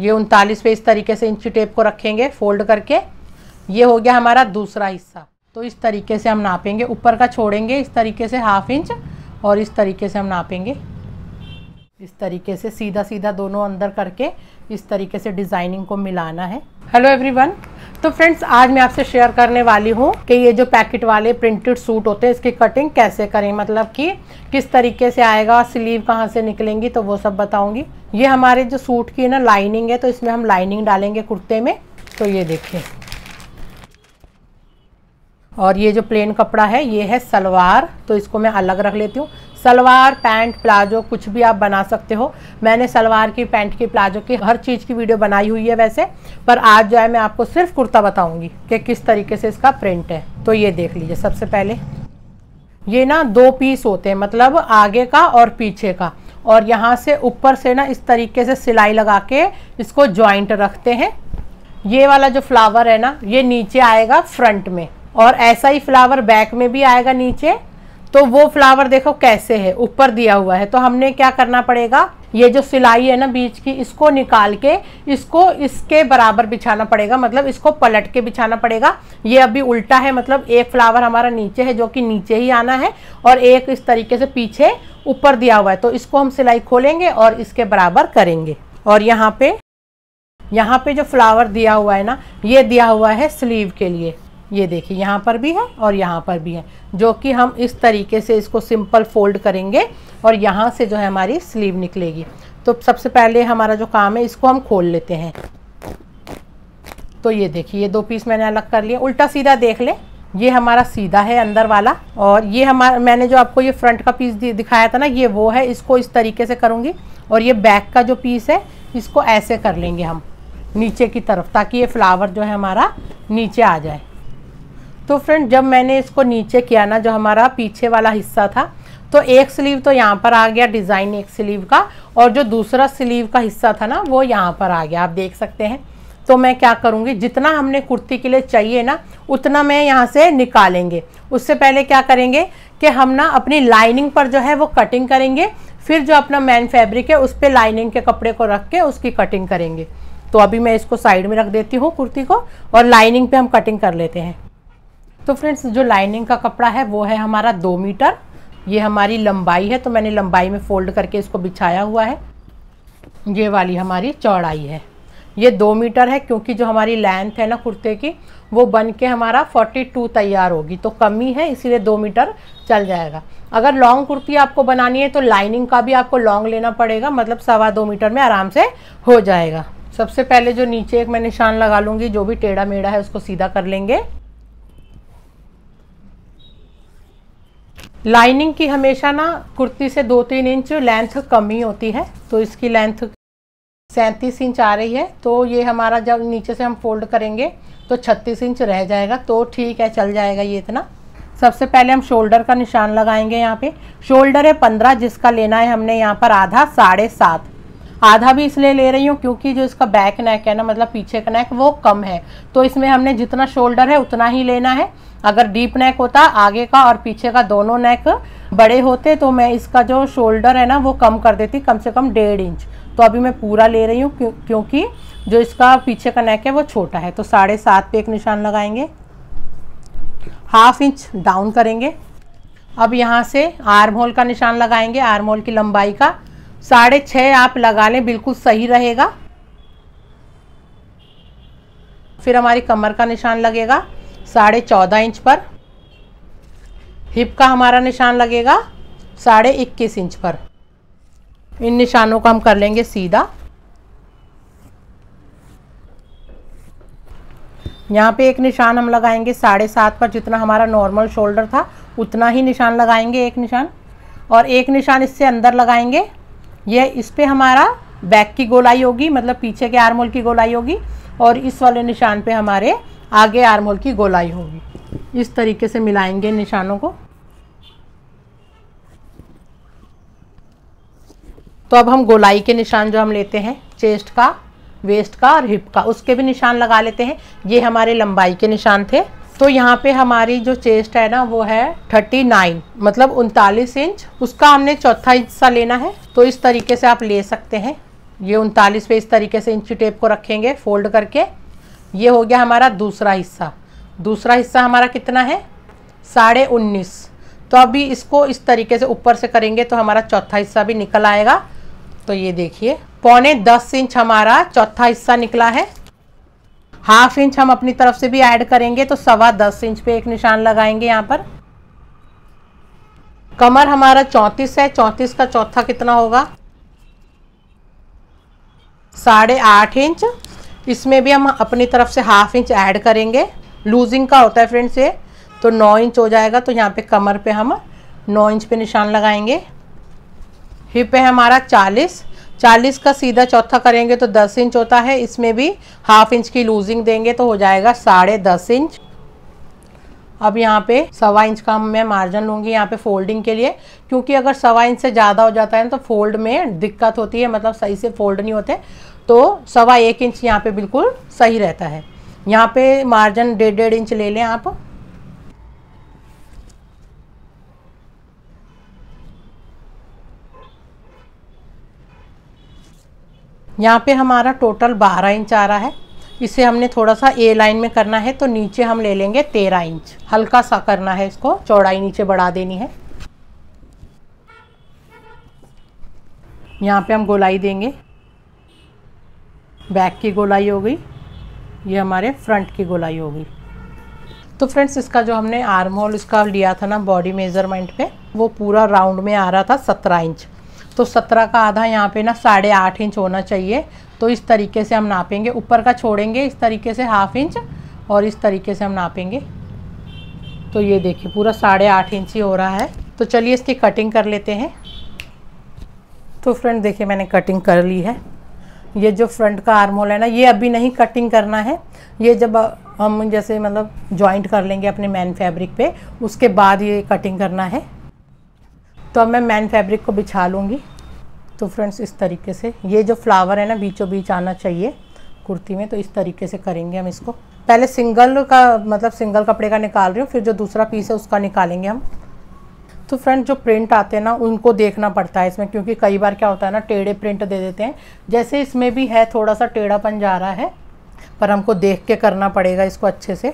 ये उनतालीस पे इस तरीके से इंची टेप को रखेंगे फोल्ड करके ये हो गया हमारा दूसरा हिस्सा तो इस तरीके से हम नापेंगे ऊपर का छोड़ेंगे इस तरीके से हाफ इंच और इस तरीके से हम नापेंगे इस तरीके से सीधा सीधा दोनों अंदर करके इस तरीके से डिज़ाइनिंग को मिलाना है हेलो एवरीवन तो फ्रेंड्स आज मैं आपसे शेयर करने वाली हूँ कि ये जो पैकेट वाले प्रिंटेड सूट होते हैं इसकी कटिंग कैसे करें मतलब कि किस तरीके से आएगा स्लीव कहाँ से निकलेंगी तो वो सब बताऊंगी ये हमारे जो सूट की ना लाइनिंग है तो इसमें हम लाइनिंग डालेंगे कुर्ते में तो ये देखिए और ये जो प्लेन कपड़ा है ये है सलवार तो इसको मैं अलग रख लेती हूँ सलवार पैंट प्लाजो कुछ भी आप बना सकते हो मैंने सलवार की पैंट की प्लाजो की हर चीज़ की वीडियो बनाई हुई है वैसे पर आज जो है मैं आपको सिर्फ कुर्ता बताऊंगी कि किस तरीके से इसका प्रिंट है तो ये देख लीजिए सबसे पहले ये ना दो पीस होते हैं मतलब आगे का और पीछे का और यहाँ से ऊपर से ना इस तरीके से सिलाई लगा के इसको ज्वाइंट रखते हैं ये वाला जो फ्लावर है ना ये नीचे आएगा फ्रंट में और ऐसा ही फ्लावर बैक में भी आएगा नीचे तो वो फ्लावर देखो कैसे है ऊपर दिया हुआ है तो हमने क्या करना पड़ेगा ये जो सिलाई है ना बीच की इसको निकाल के इसको इसके बराबर बिछाना पड़ेगा मतलब इसको पलट के बिछाना पड़ेगा ये अभी उल्टा है मतलब एक फ्लावर हमारा नीचे है जो कि नीचे ही आना है और एक इस तरीके से पीछे ऊपर दिया हुआ है तो इसको हम सिलाई खोलेंगे और इसके बराबर करेंगे और यहाँ पे यहाँ पे जो फ्लावर दिया हुआ है ना ये दिया हुआ है स्लीव के लिए ये देखिए यहाँ पर भी है और यहाँ पर भी है जो कि हम इस तरीके से इसको सिंपल फोल्ड करेंगे और यहाँ से जो है हमारी स्लीव निकलेगी तो सबसे पहले हमारा जो काम है इसको हम खोल लेते हैं तो ये देखिए ये दो पीस मैंने अलग कर लिए उल्टा सीधा देख लें ये हमारा सीधा है अंदर वाला और ये हमारा मैंने जो आपको ये फ्रंट का पीस दिखाया था ना ये वो है इसको इस तरीके से करूँगी और ये बैक का जो पीस है इसको ऐसे कर लेंगे हम नीचे की तरफ ताकि ये फ्लावर जो है हमारा नीचे आ जाए तो फ्रेंड जब मैंने इसको नीचे किया ना जो हमारा पीछे वाला हिस्सा था तो एक स्लीव तो यहाँ पर आ गया डिज़ाइन एक स्लीव का और जो दूसरा स्लीव का हिस्सा था ना वो यहाँ पर आ गया आप देख सकते हैं तो मैं क्या करूँगी जितना हमने कुर्ती के लिए चाहिए ना उतना मैं यहाँ से निकालेंगे उससे पहले क्या करेंगे कि हम ना अपनी लाइनिंग पर जो है वो कटिंग करेंगे फिर जो अपना मैन फैब्रिक है उस पर लाइनिंग के कपड़े को रख के उसकी कटिंग करेंगे तो अभी मैं इसको साइड में रख देती हूँ कुर्ती को और लाइनिंग पे हम कटिंग कर लेते हैं तो फ्रेंड्स जो लाइनिंग का कपड़ा है वो है हमारा दो मीटर ये हमारी लंबाई है तो मैंने लंबाई में फोल्ड करके इसको बिछाया हुआ है ये वाली हमारी चौड़ाई है ये दो मीटर है क्योंकि जो हमारी लेंथ है ना कुर्ते की वो बन के हमारा 42 तैयार होगी तो कमी है इसीलिए दो मीटर चल जाएगा अगर लॉन्ग कुर्ती आपको बनानी है तो लाइनिंग का भी आपको लॉन्ग लेना पड़ेगा मतलब सवा दो मीटर में आराम से हो जाएगा सबसे पहले जो नीचे एक मैं निशान लगा लूँगी जो भी टेढ़ा मेढ़ा है उसको सीधा कर लेंगे लाइनिंग की हमेशा ना कुर्ती से दो तीन इंच लेंथ कम ही होती है तो इसकी लेंथ सैंतीस इंच आ रही है तो ये हमारा जब नीचे से हम फोल्ड करेंगे तो छत्तीस इंच रह जाएगा तो ठीक है चल जाएगा ये इतना सबसे पहले हम शोल्डर का निशान लगाएंगे यहाँ पे शोल्डर है पंद्रह जिसका लेना है हमने यहाँ पर आधा साढ़े सात आधा भी इसलिए ले रही हूँ क्योंकि जो इसका बैक नेक है ना मतलब पीछे का नेक वो कम है तो इसमें हमने जितना शोल्डर है उतना ही लेना है अगर डीप नेक होता आगे का और पीछे का दोनों नेक बड़े होते तो मैं इसका जो शोल्डर है ना वो कम कर देती कम से कम डेढ़ इंच तो अभी मैं पूरा ले रही हूँ क्यों, क्योंकि जो इसका पीछे का नेक है वो छोटा है तो साढ़े सात पे एक निशान लगाएंगे हाफ इंच डाउन करेंगे अब यहाँ से आर्म होल का निशान लगाएंगे आर्म होल की लंबाई का साढ़े छः आप लगा लें बिल्कुल सही रहेगा फिर हमारी कमर का निशान लगेगा साढ़े चौदह इंच पर हिप का हमारा निशान लगेगा साढ़े इक्कीस इंच पर इन निशानों को हम कर लेंगे सीधा यहाँ पे एक निशान हम लगाएंगे साढ़े सात पर जितना हमारा नॉर्मल शोल्डर था उतना ही निशान लगाएंगे एक निशान और एक निशान इससे अंदर लगाएंगे ये इस पर हमारा बैक की गोलाई होगी मतलब पीछे के आर्मोल की गोलाई होगी और इस वाले निशान पे हमारे आगे होल की गोलाई होगी इस तरीके से मिलाएंगे निशानों को तो अब हम गोलाई के निशान जो हम लेते हैं चेस्ट का वेस्ट का और हिप का उसके भी निशान लगा लेते हैं ये हमारे लंबाई के निशान थे तो यहाँ पे हमारी जो चेस्ट है ना वो है 39 मतलब उनतालीस इंच उसका हमने चौथा हिस्सा लेना है तो इस तरीके से आप ले सकते हैं ये उनतालीस पे इस तरीके से इंची टेप को रखेंगे फोल्ड करके ये हो गया हमारा दूसरा हिस्सा दूसरा हिस्सा हमारा कितना है साढ़े उन्नीस तो अभी इसको इस तरीके से ऊपर से करेंगे तो हमारा चौथा हिस्सा भी निकल आएगा तो ये देखिए पौने दस इंच हमारा चौथा हिस्सा निकला है हाफ इंच हम अपनी तरफ से भी ऐड करेंगे तो सवा दस इंच पे एक निशान लगाएंगे यहाँ पर कमर हमारा चौंतीस है चौंतीस का चौथा कितना होगा साढ़े आठ इंच इसमें भी हम अपनी तरफ से हाफ इंच ऐड करेंगे लूजिंग का होता है फ्रेंड्स ये तो नौ इंच हो जाएगा तो यहाँ पे कमर पे हम नौ इंच पे निशान लगाएंगे हिप है हमारा चालीस चालीस का सीधा चौथा करेंगे तो दस इंच होता है इसमें भी हाफ इंच की लूजिंग देंगे तो हो जाएगा साढ़े दस इंच अब यहाँ पे सवा इंच का मैं मार्जिन लूँगी यहाँ पे फोल्डिंग के लिए क्योंकि अगर सवा इंच से ज़्यादा हो जाता है तो फोल्ड में दिक्कत होती है मतलब सही से फोल्ड नहीं होते तो सवा एक इंच यहाँ पे बिल्कुल सही रहता है यहाँ पे मार्जिन डेढ़ डेढ़ इंच ले लें आप यहाँ पे हमारा टोटल 12 इंच आ रहा है इसे हमने थोड़ा सा ए लाइन में करना है तो नीचे हम ले लेंगे 13 इंच हल्का सा करना है इसको चौड़ाई नीचे बढ़ा देनी है यहाँ पे हम गोलाई देंगे बैक की गोलाई हो गई ये हमारे फ्रंट की गोलाई हो गई तो फ्रेंड्स इसका जो हमने आर्म होल इसका लिया था ना बॉडी मेजरमेंट पे वो पूरा राउंड में आ रहा था सत्रह इंच तो सत्रह का आधा यहाँ पे ना साढ़े आठ इंच होना चाहिए तो इस तरीके से हम नापेंगे ऊपर का छोड़ेंगे इस तरीके से हाफ इंच और इस तरीके से हम नापेंगे तो ये देखिए पूरा साढ़े आठ इंच ही हो रहा है तो चलिए इसकी कटिंग कर लेते हैं तो फ्रेंड देखिए मैंने कटिंग कर ली है ये जो फ्रंट का आर्म होल है ना ये अभी नहीं कटिंग करना है ये जब हम जैसे मतलब जॉइंट कर लेंगे अपने मैन फैब्रिक पे उसके बाद ये कटिंग करना है तो अब मैं मैन फैब्रिक को बिछा लूँगी तो फ्रेंड्स इस तरीके से ये जो फ्लावर है ना बीचों बीच आना चाहिए कुर्ती में तो इस तरीके से करेंगे हम इसको पहले सिंगल का मतलब सिंगल कपड़े का निकाल रही हूँ फिर जो दूसरा पीस है उसका निकालेंगे हम तो फ्रेंड जो प्रिंट आते हैं ना उनको देखना पड़ता है इसमें क्योंकि कई बार क्या होता है ना टेढ़े प्रिंट दे देते हैं जैसे इसमें भी है थोड़ा सा टेढ़ापन जा रहा है पर हमको देख के करना पड़ेगा इसको अच्छे से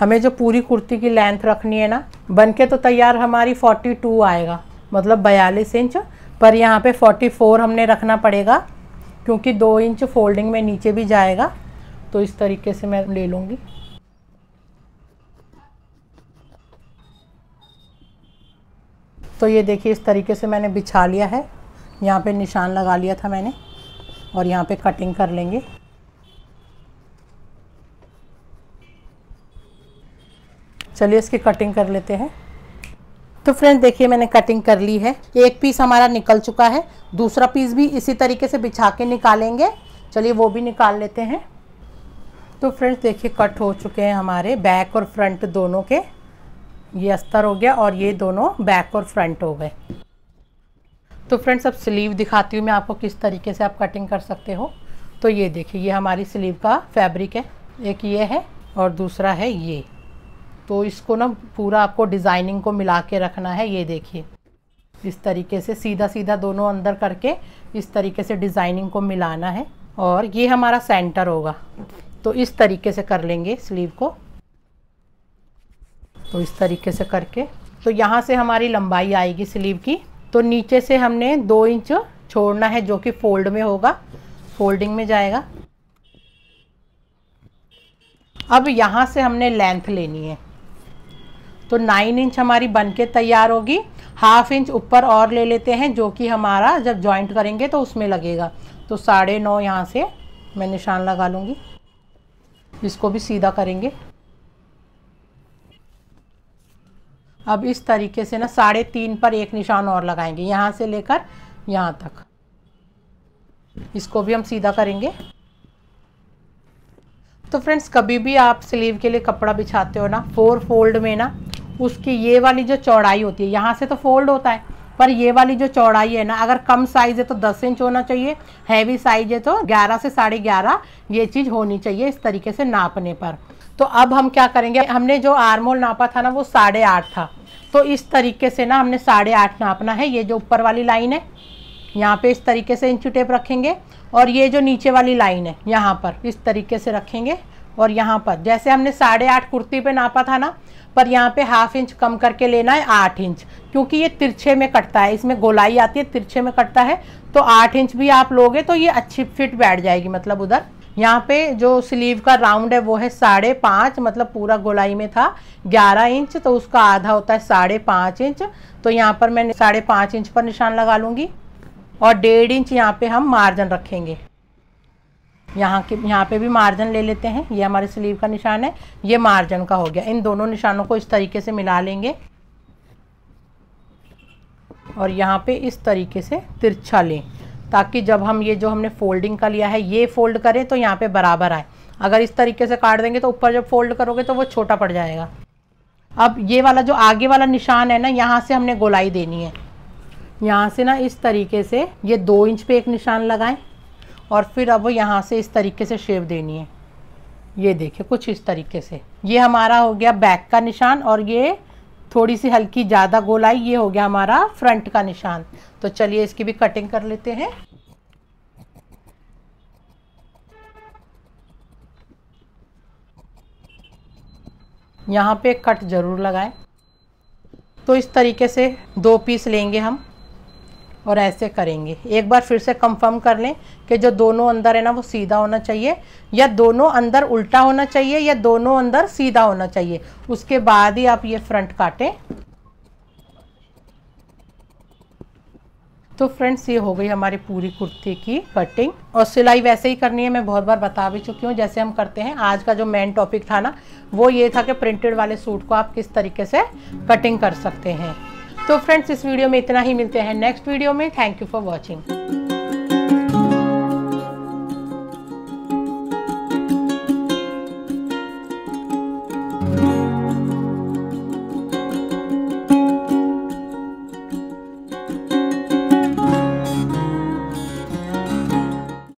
हमें जो पूरी कुर्ती की लेंथ रखनी है ना बन के तो तैयार हमारी 42 आएगा मतलब बयालीस इंच पर यहाँ पे 44 हमने रखना पड़ेगा क्योंकि दो इंच फोल्डिंग में नीचे भी जाएगा तो इस तरीके से मैं ले लूँगी तो ये देखिए इस तरीके से मैंने बिछा लिया है यहाँ पे निशान लगा लिया था मैंने और यहाँ पे कटिंग कर लेंगे चलिए इसकी कटिंग कर लेते हैं तो फ्रेंड्स देखिए मैंने कटिंग कर ली है एक पीस हमारा निकल चुका है दूसरा पीस भी इसी तरीके से बिछा के निकालेंगे चलिए वो भी निकाल लेते हैं तो फ्रेंड्स देखिए कट हो चुके हैं हमारे बैक और फ्रंट दोनों के ये अस्तर हो गया और ये दोनों बैक और फ्रंट हो गए तो फ्रेंड्स अब स्लीव दिखाती हूँ मैं आपको किस तरीके से आप कटिंग कर सकते हो तो ये देखिए ये हमारी स्लीव का फैब्रिक है एक ये है और दूसरा है ये तो इसको ना पूरा आपको डिज़ाइनिंग को मिला के रखना है ये देखिए इस तरीके से सीधा सीधा दोनों अंदर करके इस तरीके से डिज़ाइनिंग को मिलाना है और ये हमारा सेंटर होगा तो इस तरीके से कर लेंगे स्लीव को तो इस तरीके से करके तो यहाँ से हमारी लंबाई आएगी स्लीव की तो नीचे से हमने दो इंच छोड़ना है जो कि फोल्ड में होगा फोल्डिंग में जाएगा अब यहाँ से हमने लेंथ लेनी है तो नाइन इंच हमारी बन के तैयार होगी हाफ इंच ऊपर और ले लेते हैं जो कि हमारा जब जॉइंट करेंगे तो उसमें लगेगा तो साढ़े नौ यहाँ से मैं निशान लगा लूँगी इसको भी सीधा करेंगे अब इस तरीके से ना साढ़े तीन पर एक निशान और लगाएंगे यहाँ से लेकर यहाँ तक इसको भी हम सीधा करेंगे तो फ्रेंड्स कभी भी आप स्लीव के लिए कपड़ा बिछाते हो ना फोर फोल्ड में ना उसकी ये वाली जो चौड़ाई होती है यहाँ से तो फोल्ड होता है पर ये वाली जो चौड़ाई है ना अगर कम साइज़ है तो 10 इंच होना चाहिए हैवी साइज है तो 11 से साढ़े ग्यारह ये चीज़ होनी चाहिए इस तरीके से नापने पर तो अब हम क्या करेंगे हमने जो आर्मोल नापा था ना वो साढ़े आठ था तो इस तरीके से ना हमने साढ़े आठ नापना है ये जो ऊपर वाली लाइन है यहाँ पे इस तरीके से इंच टेप रखेंगे और ये जो नीचे वाली लाइन है यहाँ पर इस तरीके से रखेंगे और यहाँ पर जैसे हमने साढ़े आठ कुर्ती पे नापा था ना पर यहाँ पे हाफ इंच कम करके लेना है आठ इंच क्योंकि ये तिरछे में कटता है इसमें गोलाई आती है तिरछे में कटता है तो आठ इंच भी आप लोगे तो ये अच्छी फिट बैठ जाएगी मतलब उधर यहाँ पे जो स्लीव का राउंड है वो है साढ़े पाँच मतलब पूरा गोलाई में था ग्यारह इंच तो उसका आधा होता है साढ़े पाँच इंच तो यहाँ पर मैं साढ़े पाँच इंच पर निशान लगा लूँगी और डेढ़ इंच यहाँ पे हम मार्जिन रखेंगे यहाँ के यहाँ पे भी मार्जिन ले लेते हैं ये हमारे स्लीव का निशान है ये मार्जिन का हो गया इन दोनों निशानों को इस तरीके से मिला लेंगे और यहाँ पे इस तरीके से तिरछा लें ताकि जब हम ये जो हमने फोल्डिंग का लिया है ये फोल्ड करें तो यहाँ पे बराबर आए अगर इस तरीके से काट देंगे तो ऊपर जब फोल्ड करोगे तो वो छोटा पड़ जाएगा अब ये वाला जो आगे वाला निशान है ना यहाँ से हमने गोलाई देनी है यहाँ से ना इस तरीके से ये दो इंच पे एक निशान लगाएं और फिर अब यहाँ से इस तरीके से शेप देनी है ये देखिए कुछ इस तरीके से ये हमारा हो गया बैक का निशान और ये थोड़ी सी हल्की ज़्यादा गोलाई ये हो गया हमारा फ्रंट का निशान तो चलिए इसकी भी कटिंग कर लेते हैं यहाँ पे कट ज़रूर लगाएं तो इस तरीके से दो पीस लेंगे हम और ऐसे करेंगे एक बार फिर से कंफर्म कर लें कि जो दोनों अंदर है ना वो सीधा होना चाहिए या दोनों अंदर उल्टा होना चाहिए या दोनों अंदर सीधा होना चाहिए उसके बाद ही आप ये फ्रंट काटें तो फ्रेंड्स ये हो गई हमारी पूरी कुर्ती की कटिंग और सिलाई वैसे ही करनी है मैं बहुत बार बता भी चुकी हूँ जैसे हम करते हैं आज का जो मेन टॉपिक था ना वो ये था कि प्रिंटेड वाले सूट को आप किस तरीके से कटिंग कर सकते हैं तो फ्रेंड्स इस वीडियो में इतना ही मिलते हैं नेक्स्ट वीडियो में थैंक यू फॉर वॉचिंग